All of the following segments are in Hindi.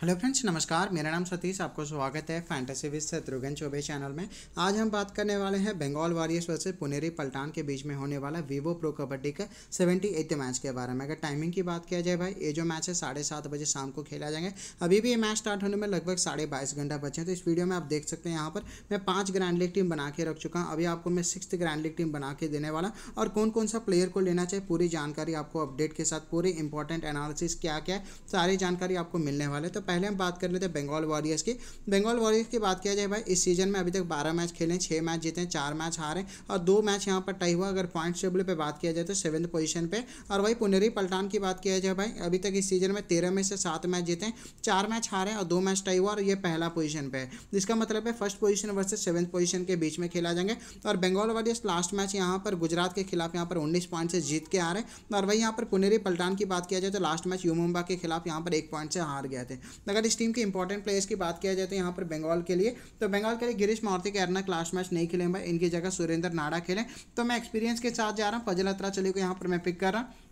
हेलो फ्रेंड्स नमस्कार मेरा नाम सतीश आपको स्वागत है fantasy with Shatrughan Choubey channel में आज हम बात करने वाले हैं बंगाल वॉरियर्स वर्सेस पुनेरी पलटान के बीच में होने वाला वीवो प्रो कबड्डी का सेवेंटी एथ मैच के बारे में अगर टाइमिंग की बात किया जाए भाई ये जो मैच है साढ़े सात बजे शाम को खेला जाएंगे अभी भी ये मैच स्टार्ट होने में लगभग साढ़े बाईस घंटा बचे हैं तो इस वीडियो में आप देख सकते हैं यहाँ पर मैं पाँच ग्रैंड लीग टीम बना के रख चुका हूँ अभी आपको मैं सिक्स ग्रैंड लीग टीम बना के देने वाला और कौन कौन सा प्लेयर को लेना चाहिए पूरी जानकारी आपको अपडेट के साथ पूरी इंपॉर्टेंट एनालिसिस क्या क्या सारी जानकारी आपको मिलने वाले तो पहले हम बात कर लेते हैं बंगाल वॉरियर्स की बंगाल वॉरियर्स की बात किया जाए भाई इस सीजन में अभी तक बारह मैच खेले छः मैच जीते हैं चार मैच हारे और दो मैच यहाँ पर टाई हुआ अगर पॉइंट्स टेबल पर बात किया जाए तो सेवन्थ पोजिशन पर और वही पुनरी पलटान की बात किया जाए भाई अभी तक इस सीजन में तेरह में से सात मैच जीते हैं चार मैच हारे और दो मैच टाई हुआ और ये पहला पोजिशन पर है जिसका मतलब है first position versus seventh position के बीच में खेला जाएंगे और बंगाल वॉरियर्स लास्ट मैच यहाँ पर गुजरात के खिलाफ यहाँ पर उन्नीस पॉइंट से जीत के आ रहे हैं और वही यहाँ पर पुनेरी पलटान की बात किया जाए तो लास्ट मैच यूमुम्बा के खिलाफ यहाँ पर एक पॉइंट से हार गए थे अगर इस टीम के इंपॉर्टेंट प्लेयर्स की बात किया जाए तो यहाँ पर बंगाल के लिए तो बंगाल के लिए गिरीश मारती के अरना क्लास मैच नहीं खेलें भाई इनकी जगह सुरेंद्र नाडा खेलें तो मैं एक्सपीरियंस के साथ जा रहा हूँ पजल अत्रा चले को यहाँ पर मैं पिक कर रहा हूँ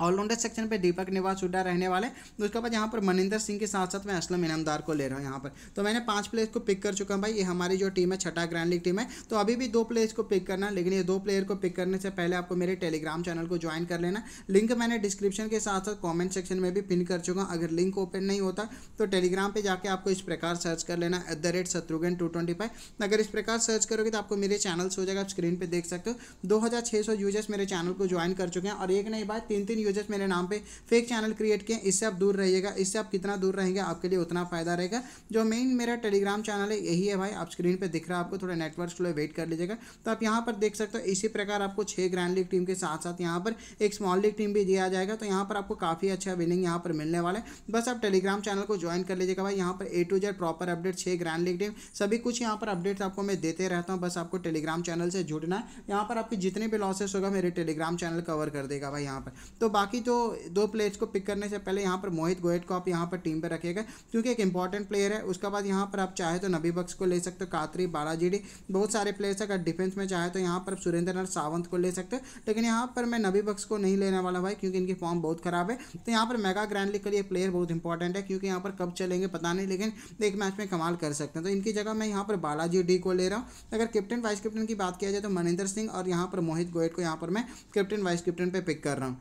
ऑलराउंडर सेक्शन पे दीपक निवास हुडा रहने वाले तो उसके बाद यहाँ पर मनिंदर सिंह के साथ साथ मैं असलम इनामदार को ले रहा हूँ यहाँ पर तो मैंने पांच प्लेयर्स को पिक कर चुका हूँ भाई ये हमारी जो टीम है छठा ग्रैंड लीग टीम है तो अभी भी दो प्लेयर्स को पिक करना लेकिन ये दो प्लेयर को पिक करने से पहले आपको मेरे टेलीग्राम चैनल को ज्वाइन कर लेना लिंक मैंने डिस्क्रिप्शन के साथ साथ कॉमेंट सेक्शन में भी पिन कर चुका हूँ अगर लिंक ओपन नहीं होता तो टेलीग्राम पर जाकर आपको इस प्रकार सर्च कर लेना at the rate two twenty five अगर इस प्रकार सर्च करोगे तो आपको मेरे चैनल से हो जाएगा आप स्क्रीन पर देख सकते हो दो हज़ार सौ यूजर्स मेरे चैनल को ज्वाइन कर चुके हैं और एक नहीं बात तीन तीन यूजर्स मेरे नाम पे फेक चैनल क्रिएट किए इससे आप दूर रहिएगा इससे आप कितना दूर रहेंगे आपके लिए उतना फ़ायदा रहेगा जो मेन मेरा टेलीग्राम चैनल है यही है भाई आप स्क्रीन पर दिख रहा है आपको थोड़ा नेटवर्क के लिए वेट कर लीजिएगा तो आप यहाँ पर देख सकते हो इसी प्रकार आपको छः ग्रैंड लीग टीम के साथ साथ यहाँ पर एक स्मॉल लीग टीम भी दिया जाएगा तो यहाँ पर आपको काफ़ी अच्छा विनिंग यहाँ पर मिलने वाला है बस आप टेलीग्राम चैनल को ज्वाइन कर लीजिएगा भाई यहाँ पर A to Z proper update छः ग्रैंड लीग टीम सभी कुछ यहाँ पर अपडेट्स आपको मैं देते रहता हूँ बस आपको टेलीग्राम चैनल से जुड़ना है यहाँ पर आपकी जितने भी लॉसेस होगा मेरे टेलीग्राम चैनल कवर कर देगा भाई यहाँ पर तो बाकी जो दो प्लेयर्स को पिक करने से पहले यहाँ पर मोहित गोयट को आप यहाँ पर टीम पर रखेगा क्योंकि एक इंपॉर्टेंट प्लेयर है उसके बाद यहाँ पर आप चाहे तो नबी बक्स को ले सकते हो कातरी बालाजीडी बहुत सारे प्लेयर्स अगर डिफेंस में चाहे तो यहाँ पर आप सुरेंद्र नाथ सावंत को ले सकते हो लेकिन यहाँ पर मैं नबी बक्स को नहीं लेने वाला भाई क्योंकि इनकी फॉर्म बहुत खराब है तो यहाँ पर मेगा ग्रैंड लीग के लिए प्लेयर बहुत इंपॉर्टेंट है क्योंकि यहाँ पर कब चलेंगे पता नहीं लेकिन एक मैच में कमाल कर सकते हैं तो इनकी जगह मैं यहाँ पर बालाजी डी को ले रहा हूँ अगर कैप्टन वाइस कैप्टन की बात किया जाए तो मनिंदर सिंह और यहाँ पर मोहित गोयट को यहाँ पर मैं कैप्टन वाइस कैप्टन पर पिक कर रहा हूँ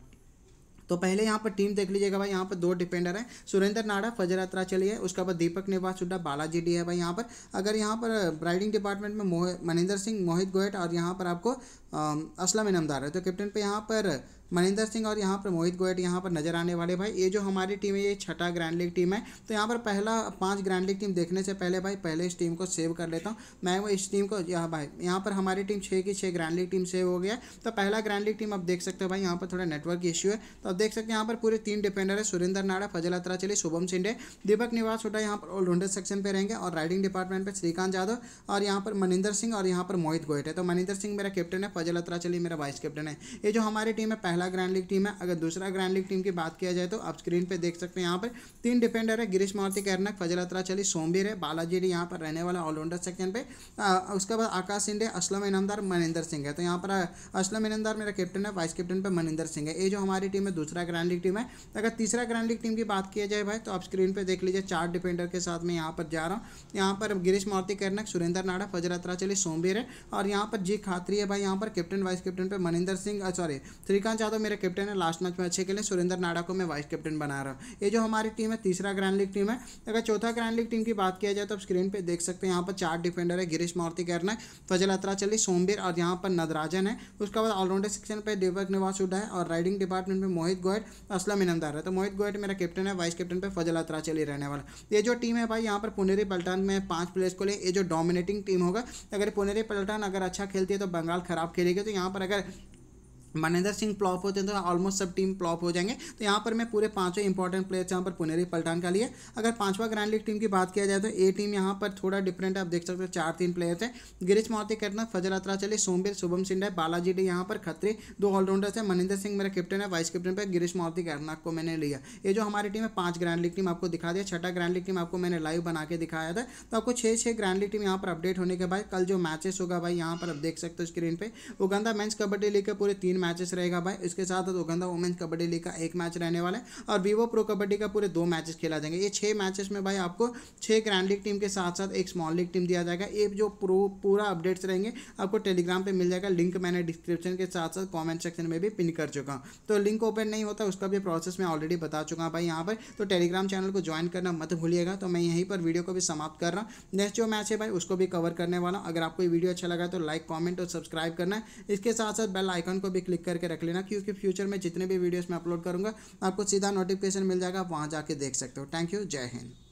तो पहले यहाँ पर टीम देख लीजिएगा भाई यहाँ पर दो डिफेंडर हैं सुरेंद्र नाडा फजर अत्रा चली है उसके बाद दीपक निवास सुड्डा बालाजी डी है भाई यहाँ पर अगर यहाँ पर ब्राइडिंग डिपार्टमेंट में महेंद्र सिंह मोहित गोयट और यहाँ पर आपको असलम इनमदार है तो कैप्टन पर यहाँ पर मनिंदर सिंह और यहाँ पर मोहित गोयट यहाँ पर नजर आने वाले भाई ये जो हमारी टीम है ये छठा ग्रैंड लीग टीम है तो यहाँ पर पहला पांच ग्रैंड लीग टीम देखने से पहले भाई पहले इस टीम को सेव कर लेता हूँ मैं वो इस टीम को यहाँ भाई यहाँ पर हमारी टीम छः की छः ग्रैंड लीग टीम सेव हो गया तो पहला ग्रैंड लीग टीम आप देख सकते हो भाई यहाँ पर थोड़ा नेटवर्क इश्यू है तो आप देख सकते हैं यहाँ पर पूरे तीन डिफेंडर है सुरेंद्र नाड़ा फजल चली शुभम सिंडे दीपक निवास छोटा यहाँ पर ऑलराउंडर सेक्शन पर रहेंगे और राइडिंग डिपार्टमेंट पर श्रीकांत यादव और यहाँ पर मनिंदर सिंह और यहाँ पर मोहित गोयट है तो मनिंदर सिंह मेरा कैप्टन है फजल चली मेरा वाइस कैप्टन है ये जो हमारी टीम है पहला ग्रैंड लीग टीम है अगर दूसरा ग्रैंड लीग टीम की बात किया जाए तो आप स्क्रीन पे देख सकते हैं यहाँ पर तीन डिफेंडर है गिरीश मारुति कर्नक फजल चली सोमबीर है बालाजी डी यहाँ पर रहने वाला ऑलराउंडर सेक्शन पे उसके बाद आकाश सिंह है असलम इनामदार मनिंदर सिंह है तो यहाँ पर असलम इनामदार मेरा कैप्टन है वाइस कैप्टन पर मनिंदर सिंह है ये जो हमारी टीम है दूसरा ग्रैंड लीग टीम है अगर तीसरा ग्रैंड लीग टीम की बात किया जाए भाई तो आप स्क्रीन पर देख लीजिए चार डिफेंडर के साथ में यहाँ पर जा रहा हूँ यहाँ पर गिरीश मारुति कर्नक सुरेंद्र नाडा फजल चली सोमबीर है और यहाँ पर जी खात्री है भाई यहाँ पर कैप्टन वाइस कैप्टन पर मनिंदर सिंह सॉरी श्रीकांत यादव मेरे कैप्टन है लास्ट मैच में अच्छे खेले सुरेंद्र नाडा को मैं वाइस कैप्टन बना रहा हूँ ये जो हमारी टीम है तीसरा ग्रैंड लीग टीम है अगर चौथा ग्रैंड लीग टीम की बात किया जाए तो आप स्क्रीन पर देख सकते हैं यहाँ पर चार डिफेंडर है गिरीश मारुति कर्नक फजल अतराचली सोमबीर और यहाँ पर नदराजन है उसके बाद ऑलराउंडर सेक्शन पर दीपक निवास उड्डा है और राइडिंग डिपार्टमेंट में मोहित गोयट असलम इनमदार है तो मोहित गोयट मेरा कैप्टन है वाइस कैप्टन पर फजल अतराचली रहने वाला ये जो टीम है भाई यहाँ पर पुनेरी पलटान में पाँच प्लेयर्स को ले ये जो डोमिनेटिंग टीम होगा अगर पुनेरी पलटान अगर अच्छा खेलती है तो बंगाल खराब खेलेगी तो यहाँ पर अगर मनेंद्र सिंह फ्लॉप होते हैं तो ऑलमोस्ट सब टीम फ्लॉप हो जाएंगे तो यहाँ पर मैं पूरे पांचों इंपॉर्टेंट प्लेयर्स यहाँ पर पुनेरी पलटान का लिए अगर पांचवा ग्रैंड लीग टीम की बात किया जाए तो ए टीम यहाँ पर थोड़ा डिफरेंट आप देख सकते हो चार तीन प्लेयर्स हैं गिरीश मोहते करना Fazel Atrachali Sombir Shubham Singh Balaji D यहाँ पर खतरे दो ऑलराउंडर्स हैं मनिंदर सिंह मेरा कैप्टन है वाइस कैप्टन पर गिरीश मोहती करनाक को मैंने लिया ये जो हमारी टीम है पाँच ग्रैंड लीग टीम आपको दिखा दिया छठा ग्रैंड लीग टीम आपको मैंने लाइव बना के दिखाया था तो आपको छः छः ग्रैंड लीग टीम यहाँ पर अपडेट होने के बाद कल जो मैचेस होगा भाई यहाँ पर आप देख सकते हो स्क्रीन पर उगंदा मैच कबड्डी लीग पूरे तीन मैचेस रहेगा भाई इसके साथ दोगंदा तो वुमेन्स कबड्डी लीग का एक मैच रहने वाला है और वीवो प्रो कबड्डी का पूरे दो मैचेस खेला जाएंगे ये छः मैचेस में भाई आपको छः ग्रैंड लीग टीम के साथ साथ एक स्मॉल लीग टीम दिया जाएगा ये जो प्रो पूरा अपडेट्स रहेंगे आपको टेलीग्राम पर मिल जाएगा लिंक मैंने डिस्क्रिप्शन के साथ साथ कॉमेंट सेक्शन में भी पिन कर चुका हूँ तो लिंक ओपन नहीं होता उसका भी प्रोसेस मैं ऑलरेडी बता चुका हूँ भाई यहाँ पर तो टेलीग्राम चैनल को ज्वाइन करना मत भूलिएगा तो मैं यहीं पर वीडियो को भी समाप्त कर रहा हूँ नेक्स्ट जो मैच है भाई उसको भी कवर करने वाला अगर आपको ये वीडियो अच्छा लगा तो लाइक कॉमेंट और सब्सक्राइब करना है इसके साथ साथ बेल आइकन को भी क्लिक करके रख लेना क्योंकि फ्यूचर में जितने भी वीडियोस मैं अपलोड करूँगा आपको सीधा नोटिफिकेशन मिल जाएगा आप वहाँ जाके देख सकते हो थैंक यू जय हिंद